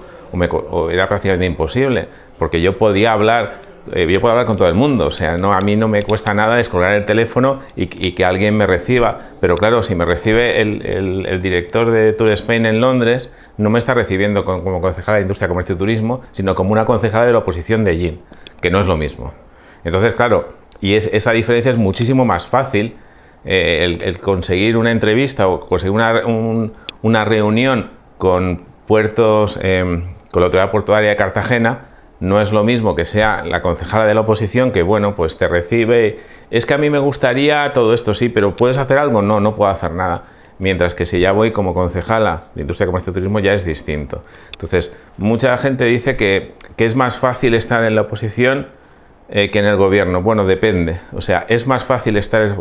o era prácticamente imposible, porque yo podía hablar eh, yo puedo hablar con todo el mundo, o sea, no, a mí no me cuesta nada descolgar el teléfono y, que alguien me reciba, pero claro, si me recibe el, director de Tour Spain en Londres, no me está recibiendo como concejala de Industria, Comercio y Turismo, sino como una concejala de la oposición de Jin, que no es lo mismo. Entonces, claro, y es, esa diferencia es muchísimo más fácil eh, el, conseguir una entrevista o conseguir una, reunión con puertos, em, con la autoridad portuaria de Cartagena, no es lo mismo que sea la concejala de la oposición que, bueno, pues te recibe, es que a mí me gustaría todo esto, sí, pero ¿puedes hacer algo? No, no puedo hacer nada. Mientras que si ya voy como concejala de Industria, Comercio y Turismo ya es distinto. Entonces, mucha gente dice que, es más fácil estar en la oposición eh, que en el gobierno. Bueno, depende. O sea, es más fácil estar en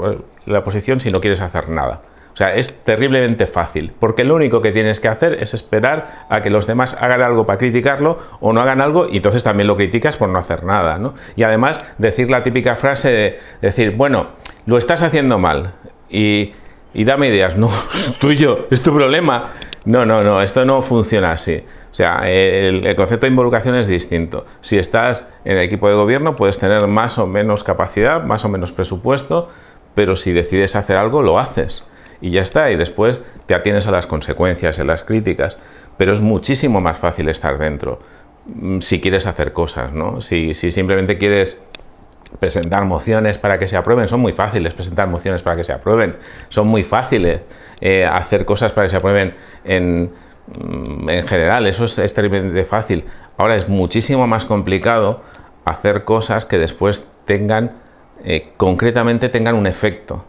la oposición si no quieres hacer nada. O sea, es terriblemente fácil, porque lo único que tienes que hacer es esperar a que los demás hagan algo para criticarlo o no hagan algo y entonces también lo criticas por no hacer nada, ¿no? Y además decir la típica frase de decir, bueno, lo estás haciendo mal y, y dame ideas, no, es tuyo, es tu problema. No, no, no, esto no funciona así. O sea, el, concepto de involucración es distinto. Si estás en el equipo de gobierno puedes tener más o menos capacidad, más o menos presupuesto, pero si decides hacer algo, lo haces y ya está, y después te atienes a las consecuencias, a las críticas, pero es muchísimo más fácil estar dentro mm, si quieres hacer cosas, ¿no? Si, simplemente quieres presentar mociones para que se aprueben, son muy fáciles presentar mociones para que se aprueben, son muy fáciles eh, hacer cosas para que se aprueben mm, en, general, eso es, extremadamente fácil. Ahora es muchísimo más complicado hacer cosas que después tengan, eh, concretamente tengan un efecto.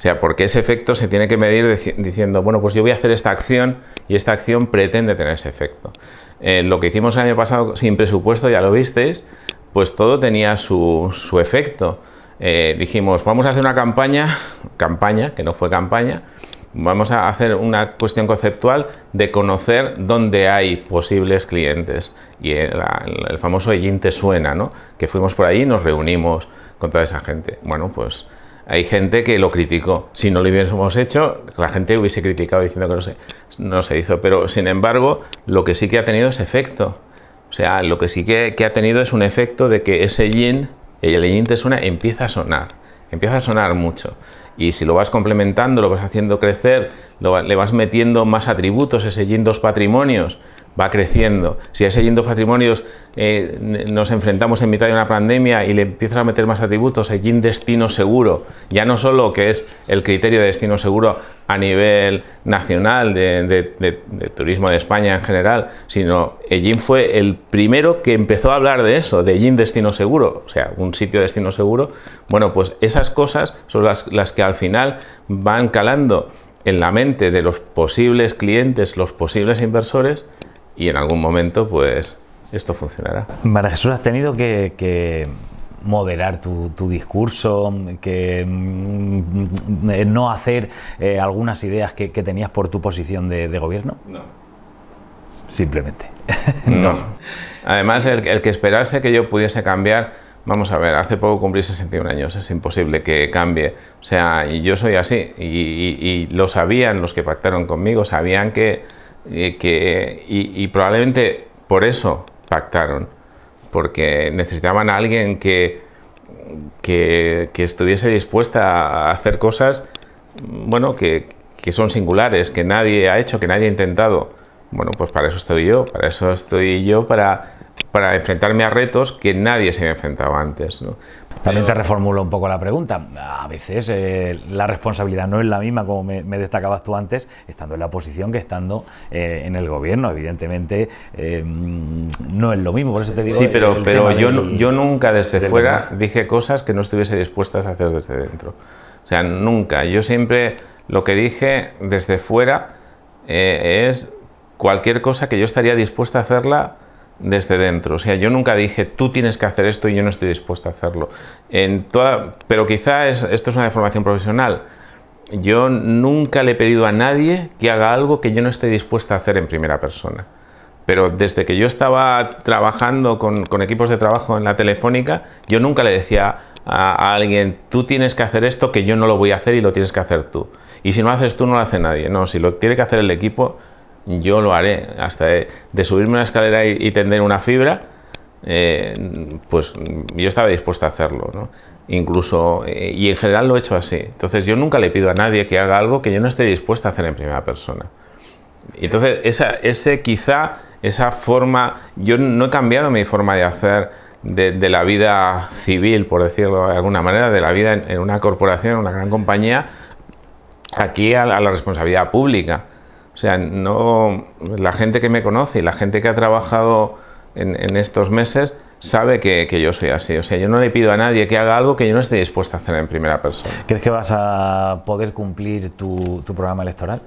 O sea, porque ese efecto se tiene que medir diciendo, bueno, pues yo voy a hacer esta acción y esta acción pretende tener ese efecto. Eh, lo que hicimos el año pasado sin presupuesto, ya lo visteis, pues todo tenía su, efecto. Eh, dijimos, vamos a hacer una campaña, campaña, que no fue campaña, vamos a hacer una cuestión conceptual de conocer dónde hay posibles clientes. Y el, famoso Ellín te suena, ¿no? Que fuimos por ahí y nos reunimos con toda esa gente. Bueno, pues hay gente que lo criticó. Si no lo hubiésemos hecho, la gente hubiese criticado diciendo que no se, no se hizo. Pero, sin embargo, lo que sí que ha tenido es efecto. O sea, lo que sí que, ha tenido es un efecto de que ese yin, el yin te suena, empieza a sonar. Empieza a sonar mucho. Y si lo vas complementando, lo vas haciendo crecer, le vas metiendo más atributos, ese dos patrimonios va creciendo. Si a ese dos patrimonios eh, nos enfrentamos en mitad de una pandemia y le empiezas a meter más atributos, allí destino seguro, ya no solo que es el criterio de destino seguro a nivel nacional de, turismo de España en general, sino yin fue el primero que empezó a hablar de eso, de yin destino seguro, o sea, un sitio destino seguro. Bueno, pues esas cosas son las que al final van calando en la mente de los posibles clientes, los posibles inversores, y en algún momento, pues, esto funcionará. María Jesús, has tenido que, moderar tu, discurso, que mm, eh, no hacer eh, algunas ideas que, tenías por tu posición de, gobierno? No. Simplemente. no. Además, el, que esperase que yo pudiese cambiar Vamos a ver, hace poco cumplí 61 años, es imposible que cambie. O sea, y yo soy así, y, lo sabían los que pactaron conmigo, sabían que, eh, y, probablemente por eso pactaron, porque necesitaban a alguien que, que, que, estuviese dispuesta a hacer cosas, bueno, que, que, son singulares, que nadie ha hecho, que nadie ha intentado. Bueno, pues para eso estoy yo, para eso estoy yo, para para enfrentarme a retos que nadie se me enfrentaba antes. También te reformulo un poco la pregunta. A veces eh, la responsabilidad no es la misma, como me, destacabas tú antes, estando en la oposición que estando eh, en el gobierno. Evidentemente eh, no es lo mismo, por eso te digo. Sí, pero, pero yo, yo nunca desde fuera dije cosas que no estuviese dispuesta a hacer desde dentro. O sea, nunca. Yo siempre lo que dije desde fuera es cualquier cosa que yo estaría dispuesta a hacerla desde dentro. O sea, yo nunca dije, tú tienes que hacer esto y yo no estoy dispuesto a hacerlo. En toda, pero quizá esto es una deformación profesional. Yo nunca le he pedido a nadie que haga algo que yo no esté dispuesto a hacer en primera persona. Pero desde que yo estaba trabajando con, equipos de trabajo en la telefónica, yo nunca le decía a, alguien, tú tienes que hacer esto que yo no lo voy a hacer y lo tienes que hacer tú. Y si no haces tú, no lo hace nadie. No, si lo tiene que hacer el equipo, yo lo haré. Hasta de, subirme una escalera y, tender una fibra, eh, pues yo estaba dispuesto a hacerlo. ¿no? Incluso, eh, y en general lo he hecho así. Entonces yo nunca le pido a nadie que haga algo que yo no esté dispuesto a hacer en primera persona. Entonces, esa, ese quizá, esa forma, yo no he cambiado mi forma de hacer de, la vida civil, por decirlo de alguna manera, de la vida en, una corporación, en una gran compañía, aquí a la responsabilidad pública. O sea, no, la gente que me conoce y la gente que ha trabajado en, estos meses sabe que, yo soy así. O sea, yo no le pido a nadie que haga algo que yo no esté dispuesto a hacer en primera persona. ¿Crees que vas a poder cumplir tu, programa electoral?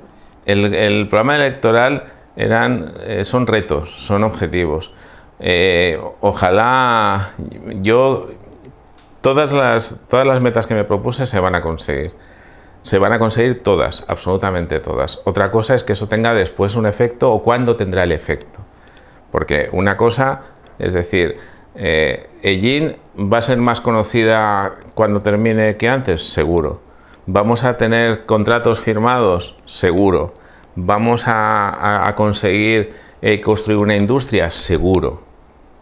El, programa electoral eran, eh, son retos, son objetivos. Eh, ojalá yo todas todas las metas que me propuse se van a conseguir se van a conseguir todas, absolutamente todas. Otra cosa es que eso tenga después un efecto o cuándo tendrá el efecto. Porque una cosa, es decir, eh, va a ser más conocida cuando termine que antes, seguro. Vamos a tener contratos firmados, seguro. Vamos a, conseguir eh, construir una industria, seguro.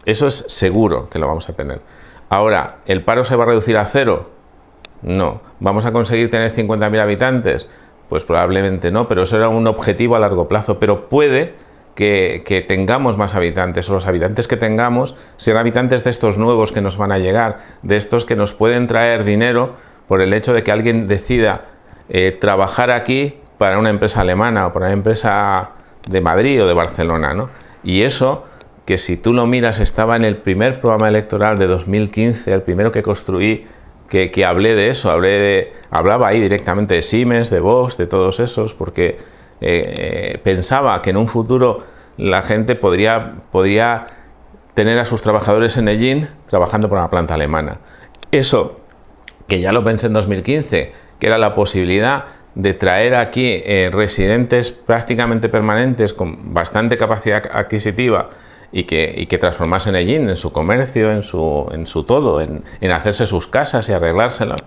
Eso es seguro que lo vamos a tener. Ahora, ¿el paro se va a reducir a cero? No. ¿Vamos a conseguir tener 50.000 habitantes? Pues probablemente no, pero eso era un objetivo a largo plazo. Pero puede que, tengamos más habitantes o los habitantes que tengamos sean habitantes de estos nuevos que nos van a llegar, de estos que nos pueden traer dinero por el hecho de que alguien decida eh, trabajar aquí para una empresa alemana o para una empresa de Madrid o de Barcelona. Y eso, que si tú lo miras, estaba en el primer programa electoral de 2015, el primero que construí que, hablé de eso, hablé hablaba ahí directamente de Siemens, de Vox, de todos esos, porque eh, eh, pensaba que en un futuro la gente podría, tener a sus trabajadores en Egin trabajando por una planta alemana. Eso, que ya lo pensé en 2015, que era la posibilidad de traer aquí eh, residentes prácticamente permanentes con bastante capacidad adquisitiva y que, y que transformasen allí en su comercio, en su, en su todo, en, en hacerse sus casas y arreglárselas.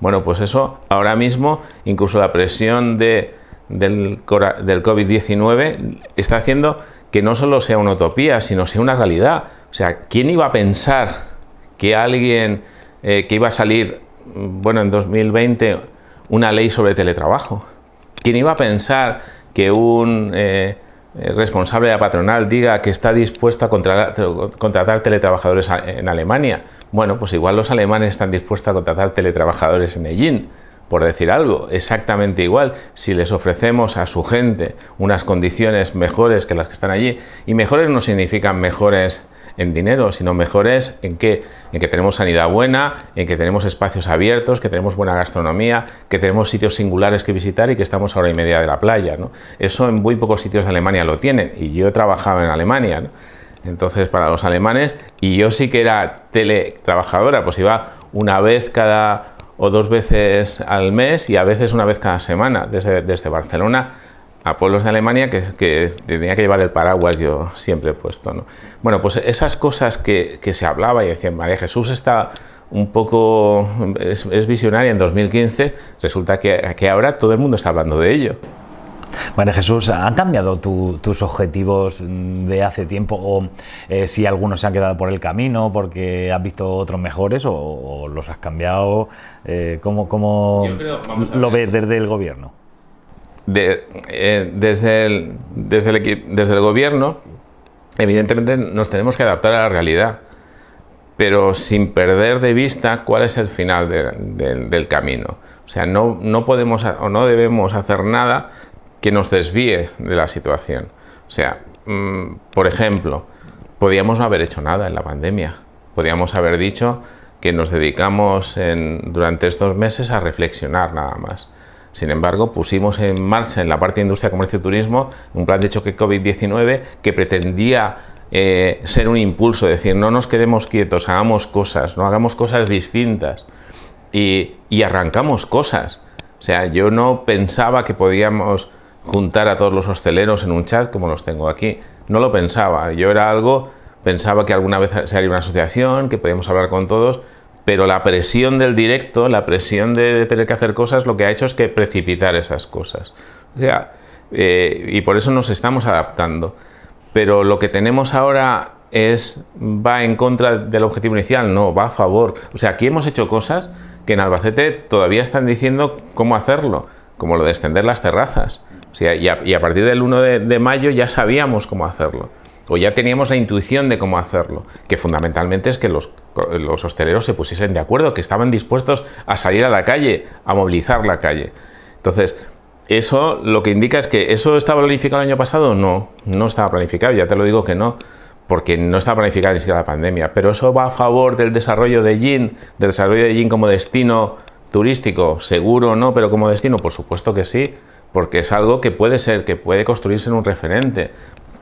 Bueno, pues eso ahora mismo, incluso la presión de, del, COVID-19 está haciendo que no solo sea una utopía, sino sea una realidad. O sea, ¿quién iba a pensar que alguien eh, que iba a salir, bueno, en 2020, una ley sobre teletrabajo? ¿Quién iba a pensar que un eh, eh, responsable de la patronal diga que está dispuesto a contratar, teletrabajadores en Alemania, bueno, pues igual los alemanes están dispuestos a contratar teletrabajadores en Medellín, por decir algo, exactamente igual. Si les ofrecemos a su gente unas condiciones mejores que las que están allí, y mejores no significan mejores en dinero, sino mejores, en que, en que tenemos sanidad buena, en que tenemos espacios abiertos, que tenemos buena gastronomía, que tenemos sitios singulares que visitar y que estamos a hora y media de la playa. Eso en muy pocos sitios de Alemania lo tienen y yo he trabajado en Alemania. Entonces, para los alemanes, y yo sí que era teletrabajadora, pues iba una vez cada o dos veces al mes y a veces una vez cada semana desde, desde Barcelona a pueblos de Alemania que, tenía que llevar el paraguas yo siempre he puesto. ¿no? Bueno, pues esas cosas que, se hablaba y decían, María Jesús está un poco, es, visionaria en 2015, resulta que, ahora todo el mundo está hablando de ello. María Jesús, ¿han cambiado tus objetivos de hace tiempo o eh, si algunos se han quedado por el camino porque has visto otros mejores o, los has cambiado? ...como eh, ¿Cómo, lo ves desde el gobierno? de, eh, desde, el, gobierno, evidentemente nos tenemos que adaptar a la realidad, pero sin perder de vista cuál es el final del camino. O sea, no, no podemos o no debemos hacer nada que nos desvíe de la situación. O sea, mm, por ejemplo, podíamos no haber hecho nada en la pandemia. Podíamos haber dicho que nos dedicamos durante estos meses a reflexionar nada más. Sin embargo, pusimos en marcha en la parte de industria, comercio y turismo un plan de choque COVID-19 que pretendía eh, ser un impulso, decir, no nos quedemos quietos, hagamos cosas, no hagamos cosas distintas y, y arrancamos cosas. O sea, yo no pensaba que podíamos juntar a todos los hosteleros en un chat como los tengo aquí. No lo pensaba. Yo era algo, pensaba que alguna vez se haría una asociación, que podíamos hablar con todos, pero la presión del directo, la presión de, tener que hacer cosas, lo que ha hecho es que precipitar esas cosas. Eh, y por eso nos estamos adaptando. Pero lo que tenemos ahora es va en contra del objetivo inicial, no, va a favor. O sea, aquí hemos hecho cosas que en Albacete todavía están diciendo cómo hacerlo, como lo de extender las terrazas. y, a, partir del 1 de mayo ya sabíamos cómo hacerlo o ya teníamos la intuición de cómo hacerlo, que fundamentalmente es que los, los hosteleros se pusiesen de acuerdo, que estaban dispuestos a salir a la calle, a movilizar la calle. Entonces, eso lo que indica es que eso estaba planificado el año pasado, no, no estaba planificado, ya te lo digo que no, porque no estaba planificado ni siquiera la pandemia, pero eso va a favor del desarrollo de Yin, del desarrollo de Yin como destino turístico, seguro no, pero como destino, por supuesto que sí, porque es algo que puede ser, que puede construirse en un referente,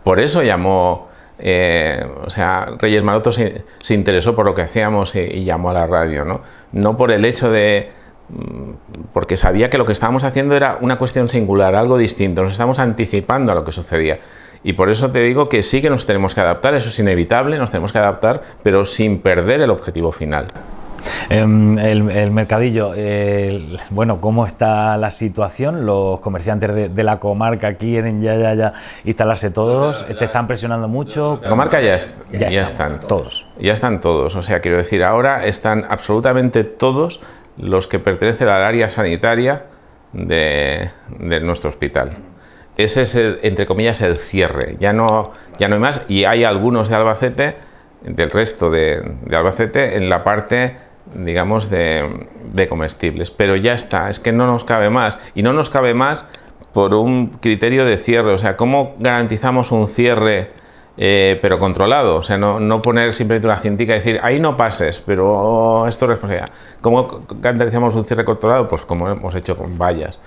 por eso llamó, eh, o sea, Reyes Maroto se, interesó por lo que hacíamos y, llamó a la radio, ¿no? No por el hecho de mm, porque sabía que lo que estábamos haciendo era una cuestión singular, algo distinto, nos estamos anticipando a lo que sucedía. Y por eso te digo que sí que nos tenemos que adaptar, eso es inevitable, nos tenemos que adaptar, pero sin perder el objetivo final. Em, el, mercadillo, bueno, ¿cómo está la situación? Los comerciantes de, la comarca quieren ya, ya, ya instalarse todos, te están presionando mucho. La comarca ya, está. ya, están, todos. Ya están todos, o sea, quiero decir, ahora están absolutamente todos los que pertenecen al área sanitaria de, nuestro hospital ese es, entre comillas, el cierre. Ya no, ya no hay más. Y hay algunos de Albacete, del resto de Albacete, en la parte digamos, de, comestibles. Pero ya está, es que no nos cabe más. Y no nos cabe más por un criterio de cierre. O sea, ¿cómo garantizamos un cierre? Eh, pero controlado. O sea, no, poner simplemente una cintica y decir, ahí no pases, pero oh, esto es responsabilidad. ¿Cómo garantizamos un cierre controlado? Pues como hemos hecho con vallas.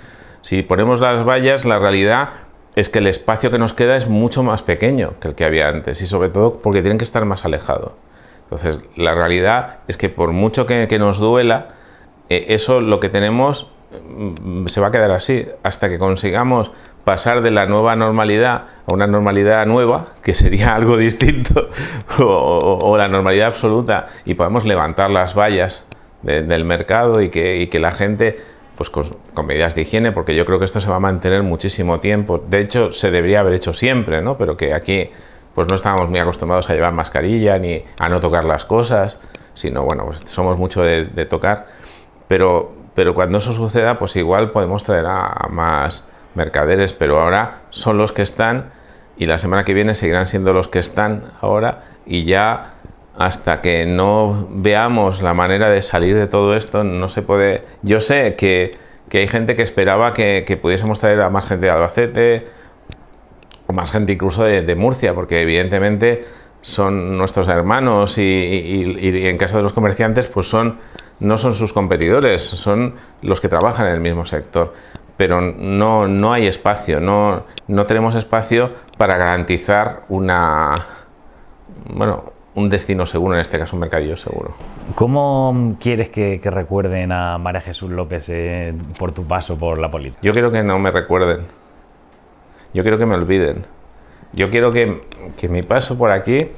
Si ponemos las vallas, la realidad es que el espacio que nos queda es mucho más pequeño que el que había antes y sobre todo porque tienen que estar más alejados. Entonces, la realidad es que por mucho que, nos duela, eh, eso lo que tenemos mm, se va a quedar así hasta que consigamos pasar de la nueva normalidad a una normalidad nueva, que sería algo distinto, o, la normalidad absoluta, y podamos levantar las vallas del mercado y que, que, la gente, pues con, con, medidas de higiene, porque yo creo que esto se va a mantener muchísimo tiempo, de hecho se debería haber hecho siempre, ¿no? pero que aquí pues no estábamos muy acostumbrados a llevar mascarilla ni a no tocar las cosas, sino bueno, pues somos mucho de, tocar, pero, pero cuando eso suceda, pues igual podemos traer a, más mercaderes, pero ahora son los que están y la semana que viene seguirán siendo los que están ahora y ya hasta que no veamos la manera de salir de todo esto, no se puede... Yo sé que, hay gente que esperaba que, que pudiésemos traer a más gente de Albacete, más gente incluso de, Murcia, porque evidentemente son nuestros hermanos y, en caso de los comerciantes, pues son, no son sus competidores, son los que trabajan en el mismo sector. Pero no, no hay espacio, no, no tenemos espacio para garantizar una, bueno, un destino seguro, en este caso un mercadillo seguro. ¿Cómo quieres que, recuerden a María Jesús López eh, por tu paso por la política? Yo creo que no me recuerden. Yo quiero que me olviden. Yo quiero que, que mi paso por aquí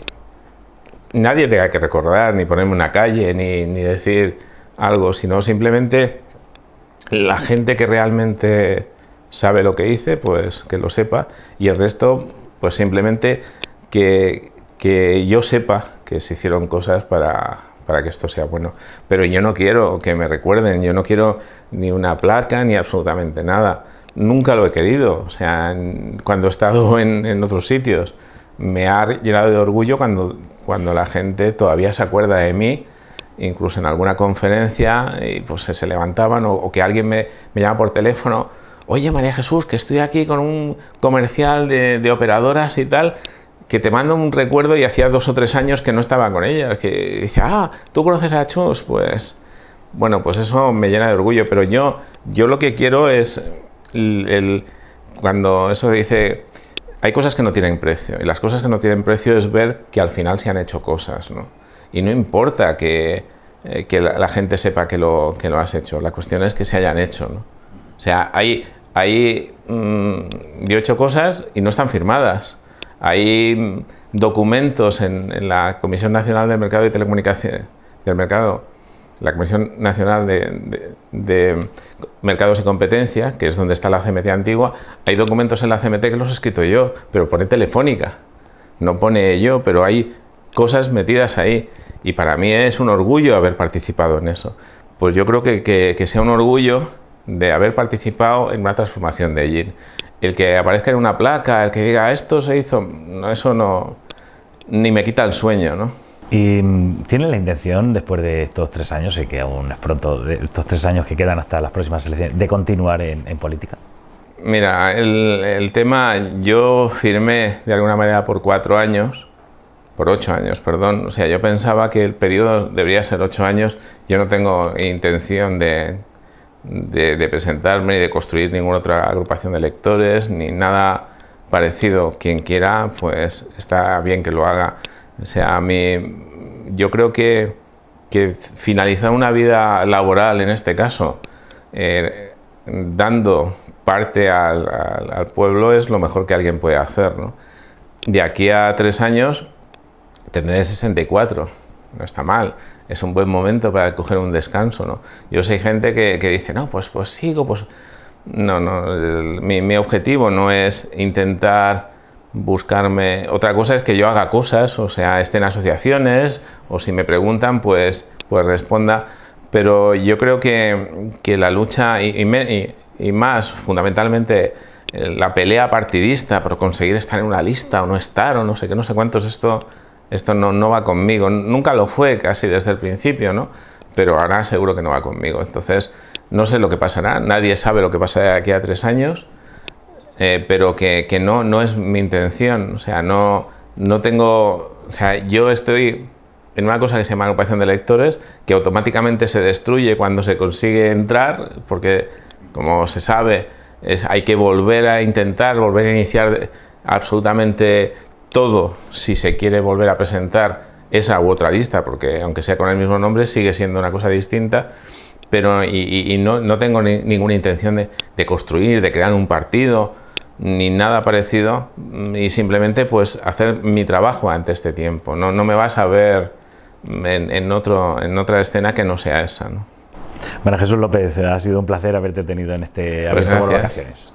nadie tenga que recordar, ni ponerme una calle, ni, decir algo, sino simplemente la gente que realmente sabe lo que hice, pues que lo sepa, y el resto, pues simplemente que, yo sepa que se hicieron cosas para, para, que esto sea bueno. Pero yo no quiero que me recuerden, yo no quiero ni una placa, ni absolutamente nada nunca lo he querido. O sea, cuando he estado en, otros sitios, me ha llenado de orgullo cuando, cuando la gente todavía se acuerda de mí, incluso en alguna conferencia, y pues se levantaban o, que alguien me, llama por teléfono, oye María Jesús, que estoy aquí con un comercial de, operadoras y tal, que te mando un recuerdo y hacía dos o tres años que no estaba con ellas, que dice, ah, ¿tú conoces a Chus? Pues bueno, pues eso me llena de orgullo, pero yo, yo lo que quiero es el, cuando eso dice, hay cosas que no tienen precio, y las cosas que no tienen precio es ver que al final se han hecho cosas, ¿no? Y no importa que, eh, la, gente sepa que lo, que lo has hecho, la cuestión es que se hayan hecho, ¿no? O sea, hay, mm, yo he hecho cosas y no están firmadas. Hay mm, documentos en, la Comisión Nacional del Mercado y Telecomunicaciones, del Mercado la Comisión Nacional de, Mercados y Competencia, que es donde está la CMT antigua, hay documentos en la CMT que los he escrito yo, pero pone telefónica. No pone yo, pero hay cosas metidas ahí. Y para mí es un orgullo haber participado en eso. Pues yo creo que, sea un orgullo de haber participado en una transformación de allí. El que aparezca en una placa, el que diga esto se hizo, no, eso no. ni me quita el sueño, ¿no? Y tiene la intención, después de estos tres años, y que aún es pronto, de estos tres años que quedan hasta las próximas elecciones, de continuar en, política. Mira, el, tema, yo firmé de alguna manera por cuatro años, por ocho años, perdón. O sea, yo pensaba que el periodo debería ser ocho años. Yo no tengo intención de, presentarme ni de construir ninguna otra agrupación de electores, ni nada parecido. Quien quiera, pues está bien que lo haga. O sea, yo creo que, finalizar una vida laboral en este caso, eh, dando parte al, pueblo es lo mejor que alguien puede hacer. ¿no? De aquí a tres años tendré 64, no está mal, es un buen momento para coger un descanso. ¿no? Yo sé gente que, dice, no, pues, pues sigo, pues... No, no, mi, mi objetivo no es intentar buscarme. Otra cosa es que yo haga cosas, o sea, esté en asociaciones, o si me preguntan, pues, pues responda. Pero yo creo que, que la lucha, y, más fundamentalmente eh, la pelea partidista por conseguir estar en una lista o no estar, o no sé qué, no sé cuántos, esto, esto no, no va conmigo. Nunca lo fue casi desde el principio, ¿no? Pero ahora seguro que no va conmigo. Entonces, no sé lo que pasará, nadie sabe lo que pasará de aquí a tres años. Eh, pero que, que, no, no es mi intención, o sea, no, no tengo, o sea, yo estoy en una cosa que se llama agrupación de lectores, que automáticamente se destruye cuando se consigue entrar, porque como se sabe, es, hay que volver a intentar, volver a iniciar absolutamente todo si se quiere volver a presentar esa u otra lista, porque aunque sea con el mismo nombre, sigue siendo una cosa distinta pero y, no, no, tengo ninguna intención de, de, construir, de crear un partido, ni nada parecido mm, y simplemente pues hacer mi trabajo ante este tiempo. No, no me vas a ver en, otro, en otra escena que no sea esa. ¿no? Bueno, Jesús López, ha sido un placer haberte tenido en este... Pues gracias.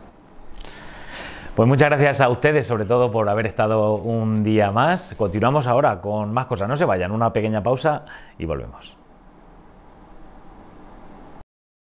Pues muchas gracias a ustedes, sobre todo por haber estado un día más. Continuamos ahora con más cosas. No se vayan, una pequeña pausa y volvemos.